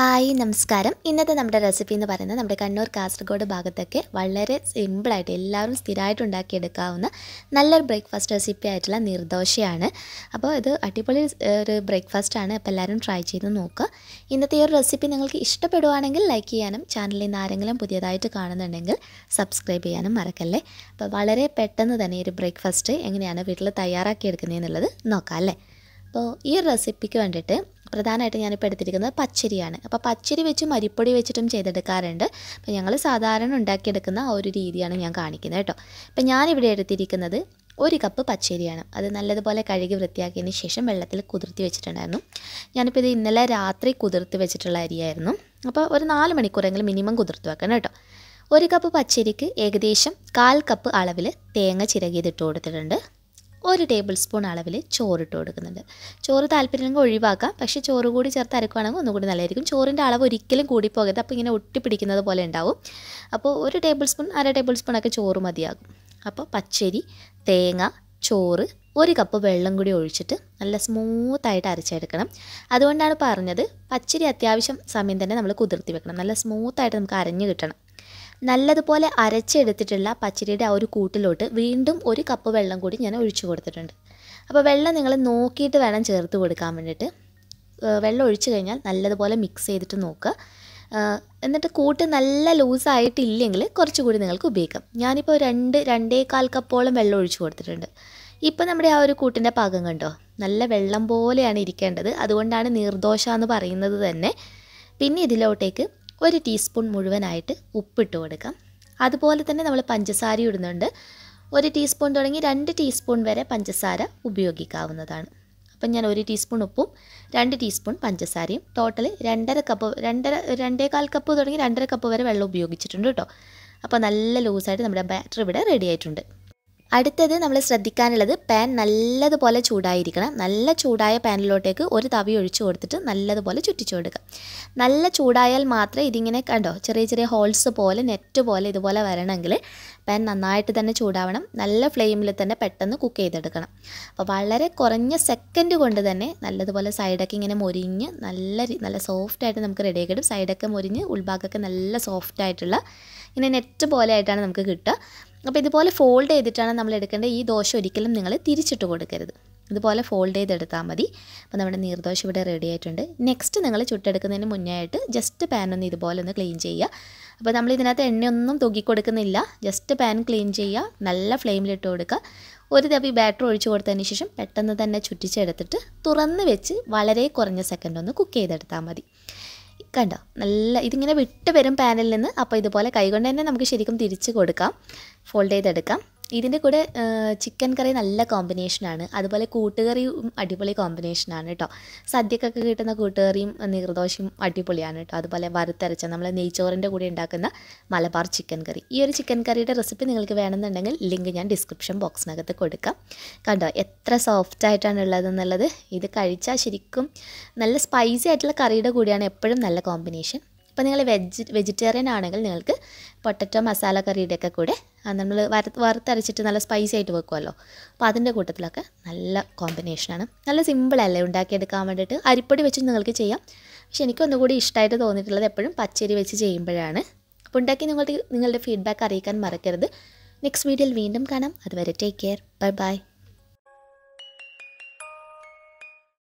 hi നമസ്കാരം ഇന്നത്തെ നമ്മുടെ റെസിപ്പി എന്ന് പറയുന്നത് നമ്മുടെ കണ്ണൂർ കാസർഗോഡ് ഭാഗത്തൊക്കെ വളരെ സിമ്പിളായിട്ട് എല്ലാവരും സ്ഥിരമായിട്ട് ഉണ്ടാക്കിയെടുക്കാവുന്ന നല്ലൊരു ബ്രേക്ക്ഫാസ്റ്റ് റെസിപ്പി ആയിട്ടുള്ള നിർദോശയാണ് അപ്പോൾ ഇത് അടിപൊളി ഒരു ബ്രേക്ക്ഫാസ്റ്റാണ് അപ്പോൾ എല്ലാവരും ട്രൈ ചെയ്ത് നോക്കുക ഇന്നത്തെ ഈ ഒരു റെസിപ്പി നിങ്ങൾക്ക് ഇഷ്ടപ്പെടുവാണെങ്കിൽ ലൈക്ക് ചെയ്യാനും ചാനലിൽ നിന്ന് ആരെങ്കിലും പുതിയതായിട്ട് കാണുന്നുണ്ടെങ്കിൽ സബ്സ്ക്രൈബ് ചെയ്യാനും മറക്കല്ലേ അപ്പോൾ വളരെ പെട്ടെന്ന് തന്നെ ഒരു ബ്രേക്ക്ഫാസ്റ്റ് എങ്ങനെയാണ് വീട്ടിൽ തയ്യാറാക്കി എന്നുള്ളത് നോക്കാം അല്ലേ അപ്പോൾ ഈ റെസിപ്പിക്ക് വേണ്ടിയിട്ട് പ്രധാനമായിട്ട് ഞാനിപ്പോൾ എടുത്തിരിക്കുന്നത് പച്ചരിയാണ് അപ്പോൾ പച്ചരി വെച്ച് മരിപ്പൊടി വെച്ചിട്ടും ചെയ്തെടുക്കാറുണ്ട് അപ്പോൾ ഞങ്ങൾ സാധാരണ ഉണ്ടാക്കിയെടുക്കുന്ന ആ ഒരു രീതിയാണ് ഞാൻ കാണിക്കുന്നത് കേട്ടോ അപ്പോൾ ഞാനിവിടെ എടുത്തിരിക്കുന്നത് ഒരു കപ്പ് പച്ചരിയാണ് അത് നല്ലതുപോലെ കഴുകി വൃത്തിയാക്കിയതിന് ശേഷം വെള്ളത്തിൽ കുതിർത്തി വെച്ചിട്ടുണ്ടായിരുന്നു ഞാനിപ്പോൾ ഇത് ഇന്നലെ രാത്രി കുതിർത്ത് വെച്ചിട്ടുള്ള അരിയായിരുന്നു അപ്പോൾ ഒരു നാല് മണിക്കൂറെങ്കിലും മിനിമം കുതിർത്ത് വെക്കണം കേട്ടോ ഒരു കപ്പ് പച്ചരിക്ക് ഏകദേശം കാൽ കപ്പ് അളവിൽ തേങ്ങ ചിരകിയത് ഇട്ട് കൊടുത്തിട്ടുണ്ട് ഒരു ടേബിൾ സ്പൂൺ അളവിൽ ചോറിട്ട് കൊടുക്കുന്നുണ്ട് ചോറ് താല്പര്യമെങ്കിൽ ഒഴിവാക്കാം പക്ഷേ ചോറ് കൂടി ചേർത്ത് അരക്കുവാണെങ്കിൽ ഒന്നുകൂടി നല്ലതായിരിക്കും ചോറിൻ്റെ അളവ് ഒരിക്കലും കൂടിപ്പോകരുത് അപ്പോൾ ഇങ്ങനെ ഒട്ടിപ്പിടിക്കുന്നത് പോലെ ഉണ്ടാവും അപ്പോൾ ഒരു ടേബിൾ സ്പൂൺ അര ടേബിൾ സ്പൂണൊക്കെ ചോറ് മതിയാകും അപ്പോൾ പച്ചരി തേങ്ങ ചോറ് ഒരു കപ്പ് വെള്ളം കൂടി ഒഴിച്ചിട്ട് നല്ല സ്മൂത്തായിട്ട് അരച്ചെടുക്കണം അതുകൊണ്ടാണ് പറഞ്ഞത് പച്ചരി അത്യാവശ്യം സമയം തന്നെ നമ്മൾ കുതിർത്തി വെക്കണം നല്ല സ്മൂത്തായിട്ട് നമുക്ക് അരഞ്ഞു കിട്ടണം നല്ലതുപോലെ അരച്ചെടുത്തിട്ടുള്ള പച്ചരിയുടെ ആ ഒരു കൂട്ടിലോട്ട് വീണ്ടും ഒരു കപ്പ് വെള്ളം കൂടി ഞാൻ ഒഴിച്ചു കൊടുത്തിട്ടുണ്ട് അപ്പോൾ വെള്ളം നിങ്ങൾ നോക്കിയിട്ട് വേണം ചേർത്ത് കൊടുക്കാൻ വേണ്ടിയിട്ട് വെള്ളം ഒഴിച്ചു കഴിഞ്ഞാൽ നല്ലതുപോലെ മിക്സ് ചെയ്തിട്ട് നോക്കുക എന്നിട്ട് കൂട്ട് നല്ല ലൂസായിട്ടില്ലെങ്കിൽ കുറച്ചുകൂടി നിങ്ങൾക്ക് ഉപയോഗിക്കാം ഞാനിപ്പോൾ രണ്ട് കാൽ കപ്പോളം വെള്ളം ഒഴിച്ചു കൊടുത്തിട്ടുണ്ട് ഇപ്പം നമ്മുടെ ആ ഒരു കൂട്ടിൻ്റെ പാകം കണ്ടോ നല്ല വെള്ളം പോലെയാണ് ഇരിക്കേണ്ടത് അതുകൊണ്ടാണ് നീർദോശ എന്ന് പറയുന്നത് തന്നെ പിന്നെ ഇതിലോട്ടേക്ക് ഒരു ടീസ്പൂൺ മുഴുവനായിട്ട് ഉപ്പിട്ട് കൊടുക്കാം അതുപോലെ തന്നെ നമ്മൾ പഞ്ചസാര ഇടുന്നുണ്ട് ഒരു ടീസ്പൂൺ തുടങ്ങി രണ്ട് ടീസ്പൂൺ വരെ പഞ്ചസാര ഉപയോഗിക്കാവുന്നതാണ് അപ്പം ഞാൻ ഒരു ടീസ്പൂൺ ഉപ്പും രണ്ട് ടീസ്പൂൺ പഞ്ചസാരയും ടോട്ടൽ രണ്ടര കപ്പ് രണ്ടര രണ്ടേകാൽ കപ്പ് തുടങ്ങി രണ്ടര കപ്പ് വരെ വെള്ളം ഉപയോഗിച്ചിട്ടുണ്ട് കേട്ടോ അപ്പോൾ നല്ല ലൂസായിട്ട് നമ്മുടെ ബാറ്റർ ഇവിടെ റെഡി ആയിട്ടുണ്ട് അടുത്തത് നമ്മൾ ശ്രദ്ധിക്കാനുള്ളത് പാൻ നല്ലതുപോലെ ചൂടായിരിക്കണം നല്ല ചൂടായ പാനിലോട്ടേക്ക് ഒരു തവി ഒഴിച്ചു കൊടുത്തിട്ട് നല്ലതുപോലെ ചുറ്റിച്ചു കൊടുക്കുക നല്ല ചൂടായാൽ മാത്രമേ ഇതിങ്ങനെ കണ്ടോ ചെറിയ ചെറിയ ഹോൾസ് പോലെ നെറ്റ് പോലെ ഇതുപോലെ വരണമെങ്കിൽ പാൻ നന്നായിട്ട് തന്നെ ചൂടാവണം നല്ല ഫ്ലെയിമിൽ തന്നെ പെട്ടെന്ന് കുക്ക് ചെയ്തെടുക്കണം അപ്പോൾ വളരെ കുറഞ്ഞ സെക്കൻഡ് കൊണ്ട് തന്നെ നല്ലതുപോലെ സൈഡൊക്കെ ഇങ്ങനെ മൊരിഞ്ഞ് നല്ല നല്ല സോഫ്റ്റായിട്ട് നമുക്ക് റെഡി ഇടും സൈഡൊക്കെ മൊരിഞ്ഞ് ഉൾഭാഗമൊക്കെ നല്ല സോഫ്റ്റായിട്ടുള്ള ഇങ്ങനെ നെറ്റ് പോലെ ആയിട്ടാണ് നമുക്ക് കിട്ടുക അപ്പോൾ ഇതുപോലെ ഫോൾഡ് ചെയ്തിട്ടാണ് നമ്മൾ എടുക്കേണ്ടത് ഈ ദോശ ഒരിക്കലും നിങ്ങൾ തിരിച്ചിട്ട് കൊടുക്കരുത് ഇതുപോലെ ഫോൾഡ് ചെയ്തെടുത്താൽ മതി അപ്പോൾ നമ്മുടെ നീർദോശ ഇവിടെ റെഡി ആയിട്ടുണ്ട് നെക്സ്റ്റ് നിങ്ങൾ ചുട്ടെടുക്കുന്നതിന് മുന്നേ ആയിട്ട് ജസ്റ്റ് പാൻ ഒന്ന് ഇതുപോലെ ഒന്ന് ക്ലീൻ ചെയ്യുക അപ്പോൾ നമ്മൾ ഇതിനകത്ത് എണ്ണയൊന്നും കൊടുക്കുന്നില്ല ജസ്റ്റ് പാൻ ക്ലീൻ ചെയ്യുക നല്ല ഫ്ലെയിമിലിട്ട് കൊടുക്കുക ഒരു തവി ബാറ്റർ ഒഴിച്ചു കൊടുത്തതിന് ശേഷം പെട്ടെന്ന് തന്നെ ചുറ്റിച്ചെടുത്തിട്ട് തുറന്ന് വെച്ച് വളരെ കുറഞ്ഞ സെക്കൻഡ് ഒന്ന് കുക്ക് ചെയ്തെടുത്താൽ മതി കണ്ടോ നല്ല ഇതിങ്ങനെ വിട്ട് വരും പാനിൽ നിന്ന് അപ്പോൾ ഇതുപോലെ കൈകൊണ്ട് തന്നെ നമുക്ക് ശരിക്കും തിരിച്ച് കൊടുക്കാം ഫോൾഡ് ചെയ്തെടുക്കാം ഇതിൻ്റെ കൂടെ ചിക്കൻ കറി നല്ല കോമ്പിനേഷനാണ് അതുപോലെ കൂട്ടുകറിയും അടിപൊളി കോമ്പിനേഷനാണ് കേട്ടോ സദ്യക്കൊക്കെ കിട്ടുന്ന കൂട്ടുകറിയും നീർദോശയും അടിപൊളിയാണ് കേട്ടോ അതുപോലെ വറുത്തരച്ച നമ്മൾ നെയ്ച്ചോറിൻ്റെ കൂടെ ഉണ്ടാക്കുന്ന മലബാർ ചിക്കൻ കറി ഈ ഒരു ചിക്കൻ കറിയുടെ റെസിപ്പി നിങ്ങൾക്ക് വേണമെന്നുണ്ടെങ്കിൽ ലിങ്ക് ഞാൻ ഡിസ്ക്രിപ്ഷൻ ബോക്സിനകത്ത് കൊടുക്കാം കണ്ടോ എത്ര സോഫ്റ്റ് ആയിട്ടാണ് എന്നുള്ളത് ഇത് കഴിച്ചാൽ ശരിക്കും നല്ല സ്പൈസി ആയിട്ടുള്ള കറിയുടെ കൂടെയാണ് എപ്പോഴും നല്ല കോമ്പിനേഷൻ അപ്പോൾ നിങ്ങൾ വെജ് വെജിറ്റേറിയൻ ആണെങ്കിൽ നിങ്ങൾക്ക് പൊട്ടറ്റോ മസാല കറിയുടെയൊക്കെ കൂടെ നമ്മൾ വര വറുത്തരച്ചിട്ട് നല്ല സ്പൈസി ആയിട്ട് വെക്കുമല്ലോ അപ്പോൾ അതിൻ്റെ കൂട്ടത്തിലൊക്കെ നല്ല കോമ്പിനേഷനാണ് നല്ല സിമ്പിളല്ലേ ഉണ്ടാക്കിയെടുക്കാൻ വേണ്ടിയിട്ട് അരിപ്പൊടി വെച്ച് നിങ്ങൾക്ക് ചെയ്യാം പക്ഷെ എനിക്ക് ഒന്നുകൂടി ഇഷ്ടമായിട്ട് തോന്നിയിട്ടുള്ളത് എപ്പോഴും പച്ചരി വെച്ച് ചെയ്യുമ്പോഴാണ് അപ്പോൾ ഉണ്ടാക്കി നിങ്ങൾക്ക് നിങ്ങളുടെ ഫീഡ്ബാക്ക് അറിയിക്കാൻ മറക്കരുത് നെക്സ്റ്റ് വീഡിയോയിൽ വീണ്ടും കാണാം അതുവരെ ടേക്ക് കെയർ ബൈ ബൈ